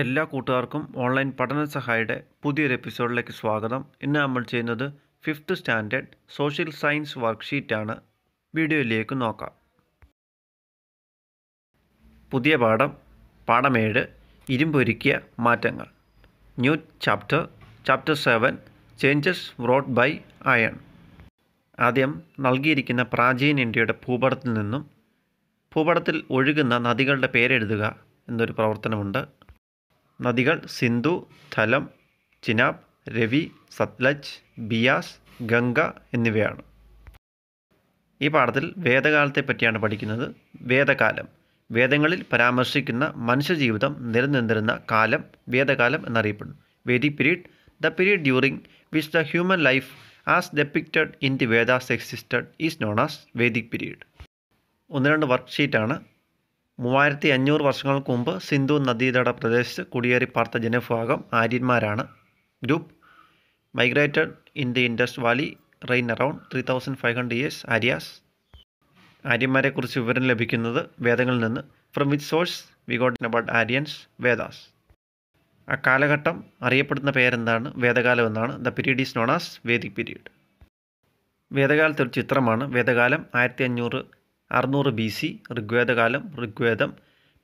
എല്ലാ കൂട്ടുകാർക്കും ഓൺലൈൻ പഠന സഹായിയുടെ പുതിയൊരു എപ്പിസോഡിലേക്ക് സ്വാഗതം ഇന്ന് നമ്മൾ ചെയ്യുന്നത് ഫിഫ്ത്ത് സ്റ്റാൻഡേർഡ് സോഷ്യൽ സയൻസ് വർക്ക്ഷീറ്റാണ് വീഡിയോയിലേക്ക് നോക്കാം പുതിയ പാഠം പാഠം ഏഴ് ഇരുമ്പൊരുക്കിയ മാറ്റങ്ങൾ new chapter chapter seven changes wrought by iron ആദ്യം നൽകിയിരിക്കുന്ന പ്രാചീന ഇന്ത്യയുടെ ഭൂപടത്തിൽ നിന്നും ഭൂപടത്തിൽ ഒഴുകുന്ന നദികളുടെ പേരെഴുതുക എന്നൊരു പ്രവർത്തനമുണ്ട് നദികൾ സിന്ധു ധലം ചിനാബ് രവി സത്ലജ് ബിയാസ് ഗംഗ എന്നിവയാണ് ഈ പാഠത്തിൽ വേദകാലത്തെ പറ്റിയാണ് പഠിക്കുന്നത് വേദകാലം വേദങ്ങളിൽ പരാമർശിക്കുന്ന മനുഷ്യജീവിതം നിലനിന്നിരുന്ന കാലം വേദകാലം എന്നറിയപ്പെടുന്നു Vedic period the period during which the human life as depicted in the Vedas existed is known as Vedic period ഒന്ന് രണ്ട് വർക്ക് ഷീറ്റാണ് മൂവായിരത്തി അഞ്ഞൂറ് വർഷങ്ങൾക്ക് മുമ്പ് സിന്ധു നദീതട പ്രദേശത്ത് കുടിയേറി പാർത്ത ജനവിഭാഗം ആര്യന്മാരാണ് group migrated in the Indus valley rain around three thousand five hundred years Aryas ആര്യന്മാരെക്കുറിച്ച് വിവരം ലഭിക്കുന്നത് വേദങ്ങളിൽ നിന്ന് from which source we got about Aryans Vedas ആ കാലഘട്ടം അറിയപ്പെടുന്ന പേരെന്താണ് വേദകാലം എന്നാണ് the period is known as Vedic period വേദകാലത്തെ ഒരു ചിത്രമാണ് വേദകാലം ആയിരത്തി അഞ്ഞൂറ് അറുന്നൂറ് ബി സി ഋഗ്വേദകാലം ഋഗ്വേദം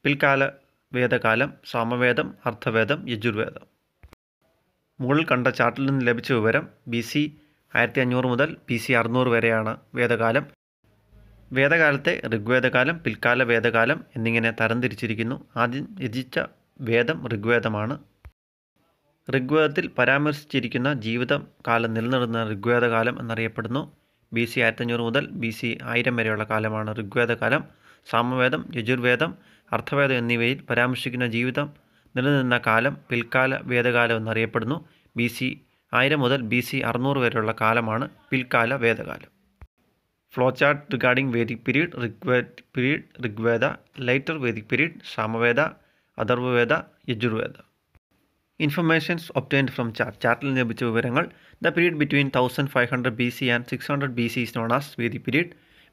പിൽക്കാല വേദകാലം സാമവേദം അർത്ഥവേദം യജുർവേദം മുകളിൽ കണ്ട ചാർട്ടിൽ നിന്ന് ലഭിച്ച വിവരം ബി സി ആയിരത്തി അഞ്ഞൂറ് മുതൽ ബി സി അറുന്നൂറ് വരെയാണ് വേദകാലം വേദകാലത്തെ ഋഗ്വേദകാലം പിൽക്കാല വേദകാലം എന്നിങ്ങനെ തരംതിരിച്ചിരിക്കുന്നു ആദ്യം രചിച്ച വേദം ഋഗ്വേദമാണ് ഋഗ്വേദത്തിൽ പരാമർശിച്ചിരിക്കുന്ന ജീവിതം കാലം നിലനിർന്ന ഋഗ്വേദകാലം എന്നറിയപ്പെടുന്നു ബി സി ആയിരത്തഞ്ഞൂറ് മുതൽ ബി സി ആയിരം വരെയുള്ള കാലമാണ് ഋഗ്വേദകാലം സാമവേദം യജുർവേദം അർത്ഥവേദം എന്നിവയിൽ പരാമർശിക്കുന്ന ജീവിതം നിലനിന്ന കാലം പിൽക്കാല വേദകാലം എന്നറിയപ്പെടുന്നു ബി സി ആയിരം മുതൽ ബി സി അറുന്നൂറ് വരെയുള്ള കാലമാണ് പിൽക്കാല വേദകാലം flow chart regarding Vedic period Rigved period Rigveda later Vedic period Samaveda Atharvaveda Yajurveda Informations obtained from chart. ചാർട്ടിൽ the period between 1500 BC and 600 BC is known as Vedic period.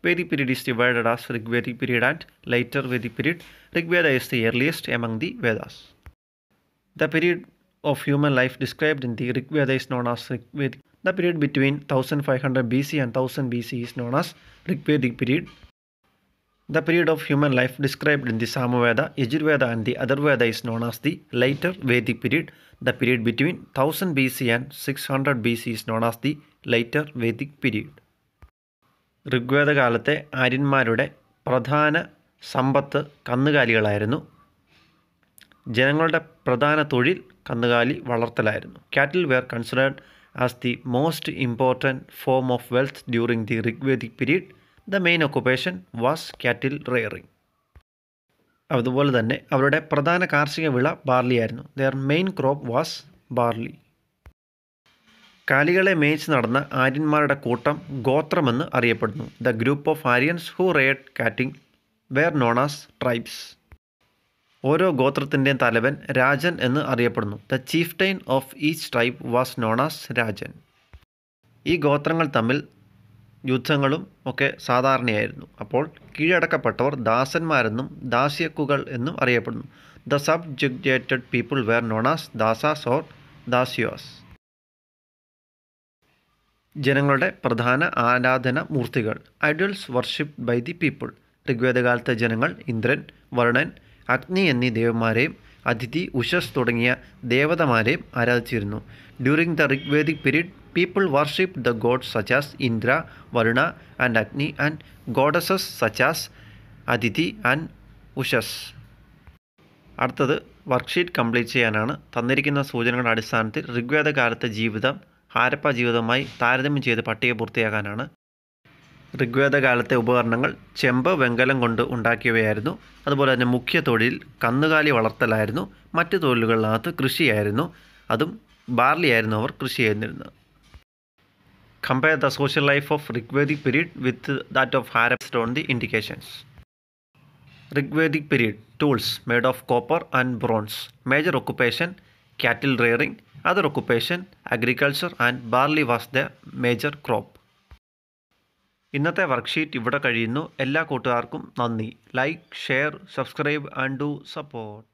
Vedic period is divided as Rigvedic period and later Vedic period. Rigveda is the earliest among the Vedas. The period of human life described in the Rigveda is known as Rig The period between 1500 BC and 1000 BC is known as Rigvedic period. The period of human life described in the Samaveda, Yajurveda and the other Atharvaveda is known as the later Vedic period. The period between 1000 BC and 600 BC is known as the later Vedic period. Rigveda ഋഗ്വേദകാലത്തെ ആര്യന്മാരുടെ പ്രധാന സമ്പത്ത് കന്നുകാലികളായിരുന്നു ജനങ്ങളുടെ പ്രധാന തൊഴിൽ കന്നുകാലി വളർത്തലായിരുന്നു Cattle were considered as the most important form of wealth during the Rigvedic period. The main occupation was cattle rearing അതുപോലെ തന്നെ അവരുടെ പ്രധാന കാർഷിക വിള ബാർലി ആയിരുന്നു their main crop was barley കാലികളെ മേയിച്ച് നടന്ന ആര്യന്മാരുടെ കൂട്ടം ഗോത്രമെന്ന് അറിയപ്പെടുന്നു the group of Aryans who reared cattle were known as tribes ഓരോ ഗോത്രത്തിൻ്റെയും തലവൻ രാജൻ എന്ന് അറിയപ്പെടുന്നു the chieftain of each tribe was known as rajan ഈ ഗോത്രങ്ങൾ തമ്മിൽ യുദ്ധങ്ങളും ഒക്കെ സാധാരണയായിരുന്നു അപ്പോൾ കീഴടക്കപ്പെട്ടവർ ദാസന്മാരെന്നും ദാസ്യക്കുകൾ എന്നും അറിയപ്പെടുന്നു the subjugated people were known as Dasas or Dasyus ജനങ്ങളുടെ പ്രധാന ആരാധന മൂർത്തികൾ idols worship by the people ഋഗ്വേദകാലത്തെ ജനങ്ങൾ ഇന്ദ്രൻ വർണൻ അഗ്നി എന്നീ ദേവന്മാരെയും അതിഥി ഉഷസ് തുടങ്ങിയ ദേവതമാരെയും ആരാധിച്ചിരുന്നു during the Rigvedic period People worship the gods such as Indra, Varuna, and Agni, and goddesses such as Aditi and Ushas അടുത്തത് വർക്ക്ഷീറ്റ് കംപ്ലീറ്റ് ചെയ്യാനാണ് തന്നിരിക്കുന്ന സൂചനകളുടെ അടിസ്ഥാനത്തിൽ ഋഗ്വേദ കാലത്തെ ജീവിതം ഹാരപ്പ ജീവിതവുമായി താരതമ്യം ചെയ്ത് പട്ടിക പൂർത്തിയാക്കാനാണ് ഋഗ്വേദ കാലത്തെ ഉപകരണങ്ങൾ ചെമ്പ് വെങ്കലം കൊണ്ട് ഉണ്ടാക്കിയവയായിരുന്നു അതുപോലെ തന്നെ മുഖ്യ തൊഴിൽ കന്നുകാലി വളർത്തലായിരുന്നു മറ്റ് തൊഴിലുകളിനകത്ത് കൃഷിയായിരുന്നു അതും ബാർലിയായിരുന്നു അവർ കൃഷി ചെയ്യുന്നിരുന്നത് compare the social life of Rigvedic period with that of Harap based on the indications. Rigvedic period tools made of copper and bronze. Major occupation cattle rearing. Other occupation agriculture and barley was the major crop. ഇന്നത്തെ വർക്ക്ഷീറ്റ് ഇവിടെ കഴിയുന്നു എല്ലാ കൂട്ടുകാർക്കും നന്ദി like share subscribe and do support